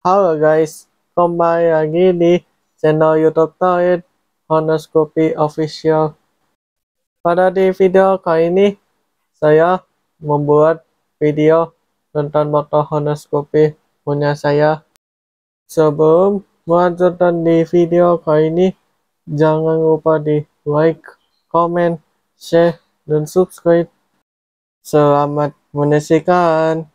Halo guys, kembali lagi di channel YouTube Tauhid Honoscopy Official. Pada di video kali ini, saya membuat video tentang motor honoscopy punya saya. Sebelum melanjutkan di video kali ini, jangan lupa di like, comment, share, dan subscribe. Selamat menyaksikan.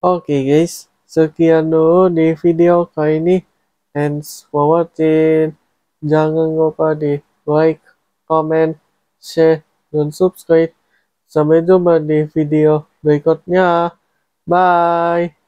Oke okay guys, sekian dulu di video kali ini. Thanks for watching. Jangan lupa di like, comment, share, dan subscribe. Sampai jumpa di video berikutnya. Bye!